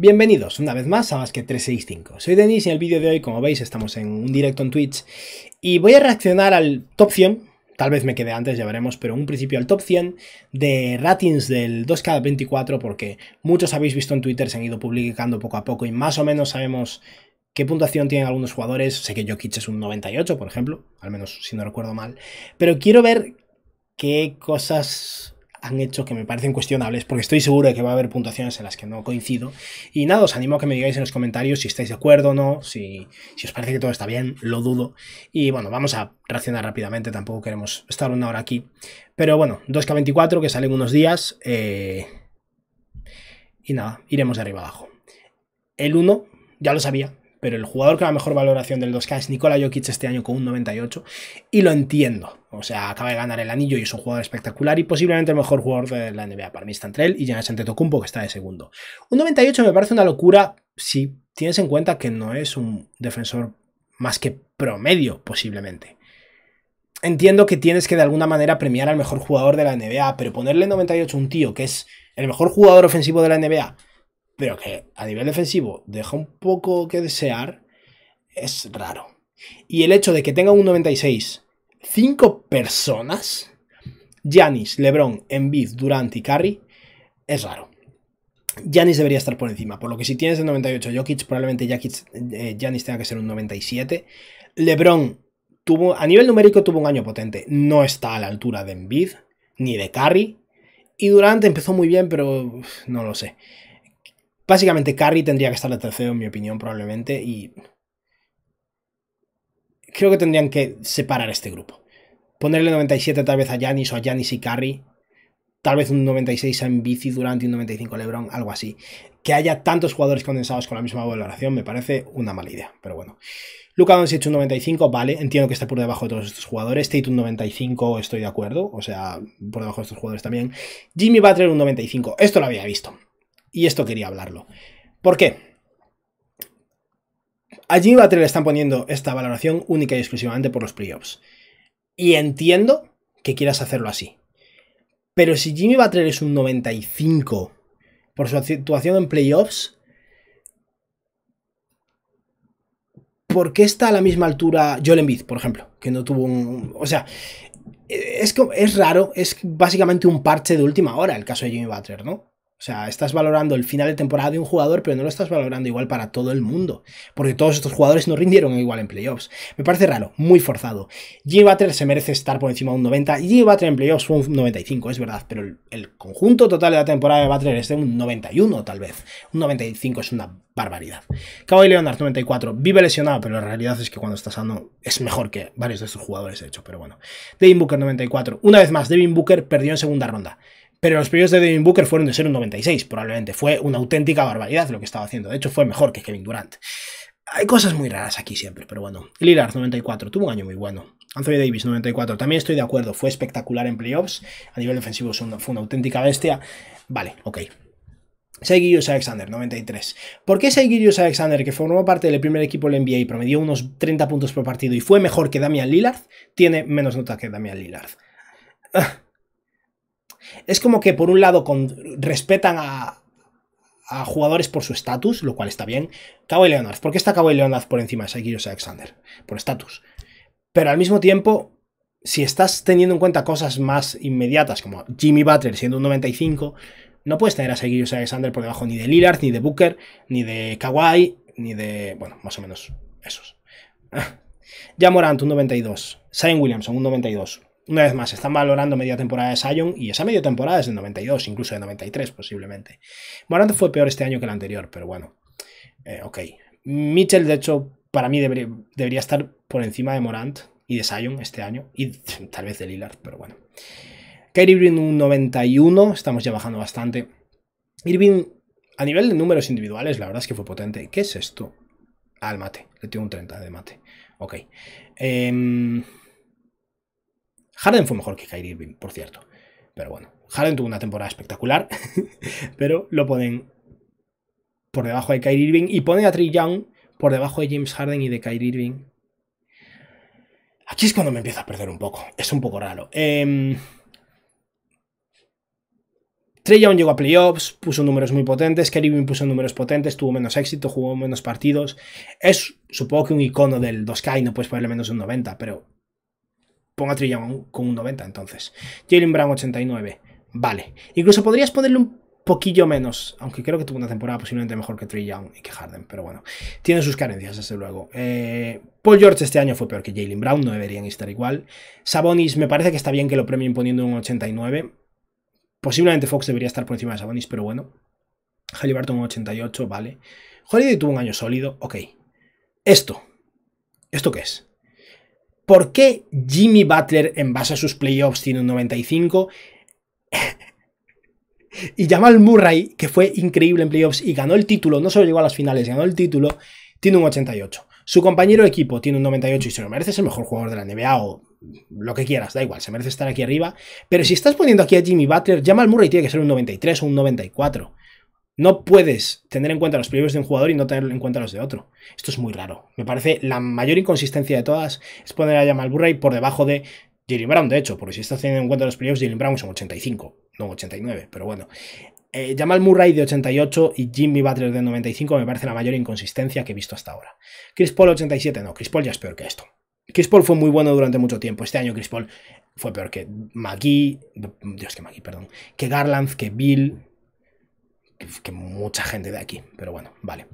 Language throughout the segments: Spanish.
Bienvenidos una vez más a que 365. Soy Denis y en el vídeo de hoy, como veis, estamos en un directo en Twitch y voy a reaccionar al top 100, tal vez me quede antes, ya veremos, pero un principio al top 100 de ratings del 2K24 porque muchos habéis visto en Twitter, se han ido publicando poco a poco y más o menos sabemos qué puntuación tienen algunos jugadores. Sé que Jokic es un 98, por ejemplo, al menos si no recuerdo mal, pero quiero ver qué cosas han hecho que me parecen cuestionables, porque estoy seguro de que va a haber puntuaciones en las que no coincido. Y nada, os animo a que me digáis en los comentarios si estáis de acuerdo o no, si, os parece que todo está bien, lo dudo. Y bueno, vamos a reaccionar rápidamente, tampoco queremos estar una hora aquí. Pero bueno, 2K24 que salen unos días. Eh, y nada, iremos de arriba abajo. El 1, ya lo sabía, pero el jugador con la mejor valoración del 2K es Nikola Jokic este año con un 98 y lo entiendo. O sea, acaba de ganar el anillo y es un jugador espectacular y posiblemente el mejor jugador de la NBA. Para mí está entre él y Giannis Antetokounmpo que está de segundo. Un 98 me parece una locura si tienes en cuenta que no es un defensor más que promedio posiblemente. Entiendo que tienes que de alguna manera premiar al mejor jugador de la NBA, pero ponerle 98 a un tío que es el mejor jugador ofensivo de la NBA pero que a nivel defensivo deja un poco que desear, es raro. Y el hecho de que tenga un 96, 5 personas, Giannis, Lebron, Embiid, Durant y Curry, es raro. Giannis debería estar por encima, por lo que si tienes el 98 Jokic, probablemente Yanis eh, tenga que ser un 97. Lebron tuvo, a nivel numérico tuvo un año potente, no está a la altura de Embiid, ni de Curry. Y Durant empezó muy bien, pero no lo sé. Básicamente, Curry tendría que estar de tercero, en mi opinión, probablemente, y creo que tendrían que separar este grupo. Ponerle 97 tal vez a Yanis o a Yanis y Curry. Tal vez un 96 a Bici durante un 95 Lebron, algo así. Que haya tantos jugadores condensados con la misma valoración me parece una mala idea, pero bueno. Luka Doncic un 95, vale, entiendo que está por debajo de todos estos jugadores. Tate un 95, estoy de acuerdo, o sea, por debajo de estos jugadores también. Jimmy Butler un 95, esto lo había visto. Y esto quería hablarlo. ¿Por qué? Allí Butler le están poniendo esta valoración única y exclusivamente por los playoffs. Y entiendo que quieras hacerlo así. Pero si Jimmy Butler es un 95 por su situación en playoffs, ¿por qué está a la misma altura Joel Embiid, por ejemplo? Que no tuvo un... O sea, es, es raro, es básicamente un parche de última hora el caso de Jimmy Butler, ¿no? O sea, estás valorando el final de temporada de un jugador, pero no lo estás valorando igual para todo el mundo. Porque todos estos jugadores no rindieron igual en playoffs. Me parece raro, muy forzado. Jimmy Butler se merece estar por encima de un 90. Y Butler en playoffs fue un 95, es verdad. Pero el, conjunto total de la temporada de Butler es de un 91, tal vez. Un 95 es una barbaridad. Kawhi Leonard, 94. Vive lesionado, pero la realidad es que cuando está sano es mejor que varios de estos jugadores, de hecho. Pero bueno. Devin Booker, 94. Una vez más, Devin Booker perdió en segunda ronda. Pero los periodos de Devin Booker fueron de ser un 96, probablemente. Fue una auténtica barbaridad lo que estaba haciendo. De hecho, fue mejor que Kevin Durant. Hay cosas muy raras aquí siempre, pero bueno. Lillard, 94, tuvo un año muy bueno. Anthony Davis, 94, también estoy de acuerdo. Fue espectacular en playoffs. A nivel defensivo fue una, auténtica bestia. Vale, ok. Saigirius Alexander, 93. ¿Por qué Alexander, que formó parte del primer equipo del NBA y promedió unos 30 puntos por partido y fue mejor que Damian Lillard, tiene menos nota que Damian Lillard? Ah, es como que por un lado respetan a, jugadores por su estatus, lo cual está bien. cabo Leonard, ¿por qué está Kawhi Leonard por encima de Shaquille Alexander? Por estatus. Pero al mismo tiempo, si estás teniendo en cuenta cosas más inmediatas, como Jimmy Butler siendo un 95, no puedes tener a Shaquille Alexander por debajo ni de Lillard, ni de Booker, ni de Kawhi, ni de... bueno, más o menos esos. ya Morant, un 92. Sain Williamson, un 92. Una vez más, están valorando media temporada de Sion y esa media temporada es de 92, incluso de 93 posiblemente. Morant fue peor este año que el anterior, pero bueno. Eh, ok. Mitchell, de hecho, para mí debería, estar por encima de Morant y de Sion este año. Y tal vez de Lillard, pero bueno. Kyrie Irving un 91, estamos ya bajando bastante. Irving, a nivel de números individuales, la verdad es que fue potente. ¿Qué es esto? Al mate, le tengo un 30 de mate. Ok. Eh, Harden fue mejor que Kyrie Irving, por cierto. Pero bueno, Harden tuvo una temporada espectacular, pero lo ponen por debajo de Kyrie Irving y ponen a Trey Young por debajo de James Harden y de Kyrie Irving. Aquí es cuando me empiezo a perder un poco. Es un poco raro. Em, Trey Young llegó a playoffs, puso números muy potentes, Kyrie Irving puso números potentes, tuvo menos éxito, jugó menos partidos. Es supongo que un icono del 2K y no puedes ponerle menos un 90, pero Ponga Trillón con un 90 entonces. Jalen Brown 89. Vale. Incluso podrías ponerle un poquillo menos, aunque creo que tuvo una temporada posiblemente mejor que Trey y que Harden, pero bueno, tiene sus carencias, desde luego. Eh, Paul George este año fue peor que Jalen Brown, no deberían estar igual. Sabonis, me parece que está bien que lo premien poniendo un 89. Posiblemente Fox debería estar por encima de Sabonis, pero bueno. Halliburton un 88, vale. Holiday tuvo un año sólido, ok. Esto, ¿esto qué es? ¿Por qué Jimmy Butler, en base a sus playoffs, tiene un 95? y Jamal Murray, que fue increíble en playoffs y ganó el título, no solo llegó a las finales, ganó el título, tiene un 88. Su compañero de equipo tiene un 98 y se lo merece, es el mejor jugador de la NBA o lo que quieras, da igual, se merece estar aquí arriba. Pero si estás poniendo aquí a Jimmy Butler, Jamal Murray tiene que ser un 93 o un 94. No puedes tener en cuenta los primeros de un jugador y no tener en cuenta los de otro. Esto es muy raro. Me parece la mayor inconsistencia de todas es poner a Jamal Murray por debajo de Jalen Brown, de hecho, porque si estás teniendo en cuenta los privilegios Jalen Brown son 85, no 89, pero bueno. Eh, Jamal Murray de 88 y Jimmy Butler de 95 me parece la mayor inconsistencia que he visto hasta ahora. Chris Paul 87, no, Chris Paul ya es peor que esto. Chris Paul fue muy bueno durante mucho tiempo. Este año Chris Paul fue peor que McGee, Dios que McGee, perdón, que Garland, que Bill, que mucha gente de aquí, pero bueno, vale.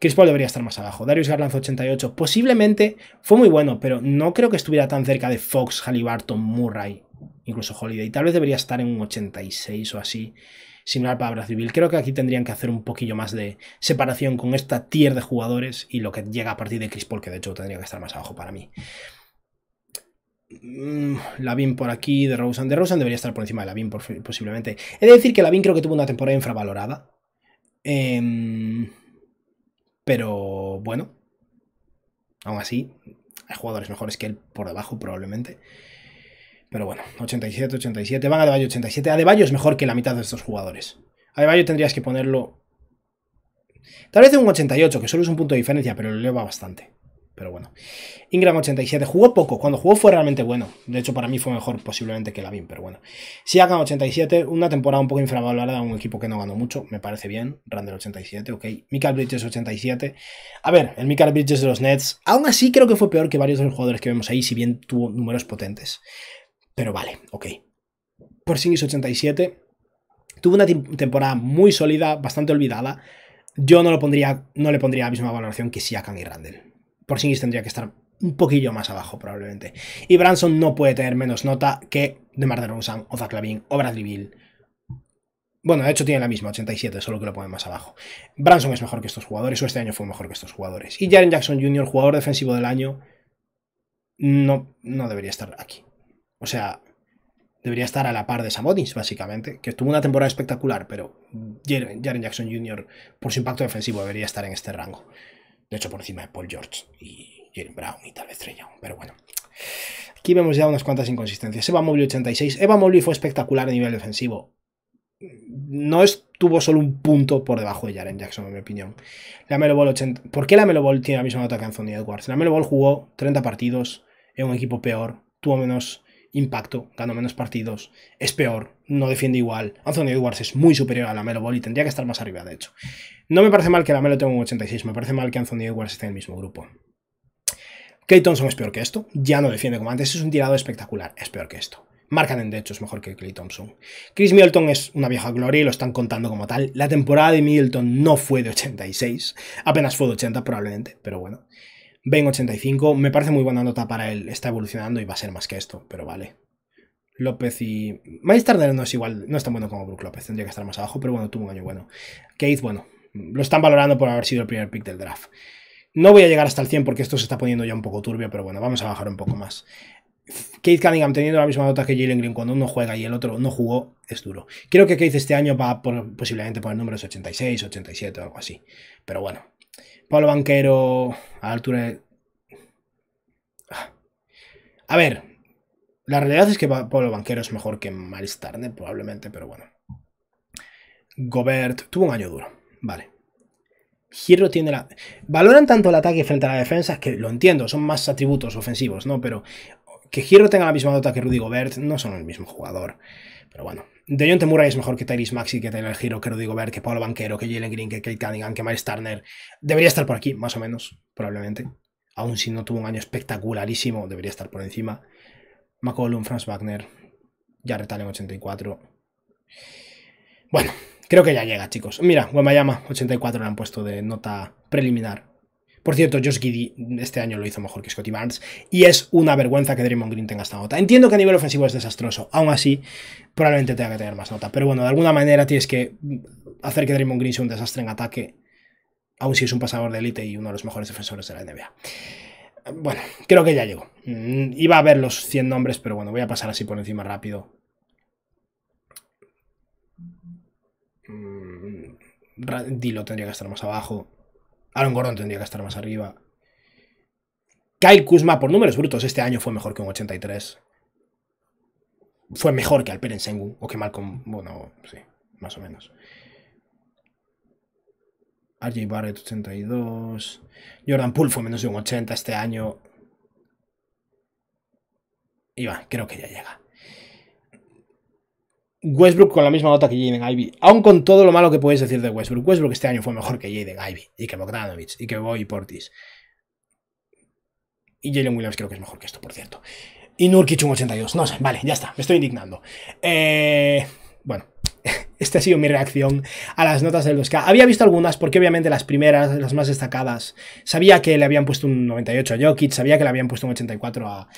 Chris Paul debería estar más abajo. Darius Garland 88. Posiblemente fue muy bueno, pero no creo que estuviera tan cerca de Fox, Halliburton, Murray, incluso Holiday. Tal vez debería estar en un 86 o así, similar palabra Civil. Creo que aquí tendrían que hacer un poquillo más de separación con esta tier de jugadores y lo que llega a partir de Chris Paul, que de hecho tendría que estar más abajo para mí. La mm, Lavín por aquí, de Rosen. De Rosen debería estar por encima de la Lavín, posiblemente. He de decir que la Lavín creo que tuvo una temporada infravalorada. Em, pero bueno, aún así, hay jugadores mejores que él por debajo, probablemente. Pero bueno, 87, 87. Van a Adebayo 87. Adebayo es mejor que la mitad de estos jugadores. Adebayo tendrías que ponerlo. Tal vez un 88, que solo es un punto de diferencia, pero lo va bastante. Pero bueno. Ingram 87. Jugó poco. Cuando jugó fue realmente bueno. De hecho, para mí fue mejor posiblemente que la Lavin, pero bueno. Siakam 87. Una temporada un poco infravalorada. Un equipo que no ganó mucho. Me parece bien. Randall 87. Ok. Michael Bridges 87. A ver, el Michael Bridges de los Nets. Aún así creo que fue peor que varios de los jugadores que vemos ahí. Si bien tuvo números potentes. Pero vale. Ok. Por Porzingis 87. Tuvo una temporada muy sólida. Bastante olvidada. Yo no, lo pondría, no le pondría la misma valoración que Siakam y Randall. Por Singis tendría que estar un poquillo más abajo probablemente. Y Branson no puede tener menos nota que de DeRozan, o Zaclavin, o Bradley Bill. Bueno, de hecho tiene la misma, 87, solo que lo pone más abajo. Branson es mejor que estos jugadores, o este año fue mejor que estos jugadores. Y Jaren Jackson Jr., jugador defensivo del año, no, no debería estar aquí. O sea, debería estar a la par de Samodis básicamente, que tuvo una temporada espectacular, pero Jaren Jackson Jr., por su impacto defensivo, debería estar en este rango. De hecho, por encima de Paul George y Jalen Brown y tal vez Trey Young. Pero bueno, aquí vemos ya unas cuantas inconsistencias. Eva Mobley 86. Eva Mobley fue espectacular a nivel defensivo. No estuvo solo un punto por debajo de Jaren Jackson, en mi opinión. La Melo Ball 80. ¿Por qué la Melo Ball tiene la misma nota que Anthony Edwards? La Melo Ball jugó 30 partidos en un equipo peor, tuvo menos impacto, gana menos partidos, es peor, no defiende igual. Anthony Edwards es muy superior a la Ball y tendría que estar más arriba, de hecho. No me parece mal que la Melo tenga un 86, me parece mal que Anthony Edwards esté en el mismo grupo. Kate Thompson es peor que esto, ya no defiende como antes, es un tirado espectacular, es peor que esto. en de hecho, es mejor que Clay Thompson. Chris Middleton es una vieja gloria y lo están contando como tal. La temporada de Middleton no fue de 86, apenas fue de 80 probablemente, pero bueno. Ben 85, me parece muy buena nota para él, está evolucionando y va a ser más que esto, pero vale. López y... Miles Turner no es igual, no es tan bueno como Brook López, tendría que estar más abajo, pero bueno, tuvo un año bueno. Keith, bueno, lo están valorando por haber sido el primer pick del draft. No voy a llegar hasta el 100 porque esto se está poniendo ya un poco turbio, pero bueno, vamos a bajar un poco más. Keith Cunningham teniendo la misma nota que Jalen Green cuando uno juega y el otro no jugó, es duro. Creo que Keith este año va por, posiblemente por el número 86, 87 o algo así. Pero bueno, Pablo Banquero, a altura ah. A ver, la realidad es que Pablo Banquero es mejor que Maris probablemente, pero bueno. Gobert tuvo un año duro, vale. Giro tiene la... Valoran tanto el ataque frente a la defensa, que lo entiendo, son más atributos ofensivos, ¿no? Pero que Giro tenga la misma nota que Rudy Gobert no son el mismo jugador. Pero bueno, Jon Murray es mejor que Tyrese Maxi, que Taylor Giro, que digo Ver, que Pablo Banquero, que Jalen Green, que Kate Cunningham, que Miles Turner. Debería estar por aquí, más o menos, probablemente. Aún si no tuvo un año espectacularísimo, debería estar por encima. McCollum, Franz Wagner, Jarrett Allen 84. Bueno, creo que ya llega, chicos. Mira, Guamayama 84 le han puesto de nota preliminar por cierto, Josh Giddy este año lo hizo mejor que Scotty Barnes y es una vergüenza que Draymond Green tenga esta nota. Entiendo que a nivel ofensivo es desastroso, aún así probablemente tenga que tener más nota, pero bueno, de alguna manera tienes que hacer que Draymond Green sea un desastre en ataque, aun si es un pasador de élite y uno de los mejores defensores de la NBA. Bueno, creo que ya llegó. Mm, iba a ver los 100 nombres, pero bueno, voy a pasar así por encima rápido. Mm, Dilo tendría que estar más abajo. Aaron Gordon tendría que estar más arriba. Kyle Kuzma, por números brutos, este año fue mejor que un 83. Fue mejor que Alperen Sengun o que Malcolm. Bueno, sí, más o menos. RJ Barrett, 82. Jordan Poole fue menos de un 80 este año. Y va, creo que ya llega. Westbrook con la misma nota que Jaden Ivy. Aún con todo lo malo que puedes decir de Westbrook. Westbrook este año fue mejor que Jaden Ivy. Y que Bogdanovich. Y que Boy Portis. Y Jalen Williams creo que es mejor que esto, por cierto. Y Nurkic un 82. No sé, vale, ya está. Me estoy indignando. Eh, bueno esta ha sido mi reacción a las notas del 2K. Había visto algunas porque obviamente las primeras, las más destacadas, sabía que le habían puesto un 98 a Jokic, sabía que le habían puesto un 84 a,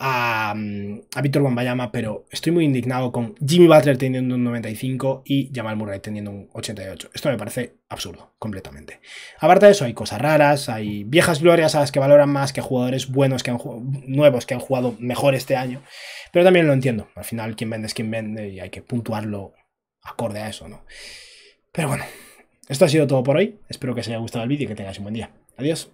a, a Víctor pero estoy muy indignado con Jimmy Butler teniendo un 95 y Jamal Murray teniendo un 88. Esto me parece absurdo, completamente. Aparte de eso, hay cosas raras, hay viejas glorias a las que valoran más que jugadores buenos, que han nuevos, que han jugado mejor este año, pero también lo entiendo. Al final, quien vende es quien vende y hay que puntuarlo acorde a eso, ¿no? Pero bueno, esto ha sido todo por hoy. Espero que os haya gustado el vídeo y que tengáis un buen día. Adiós.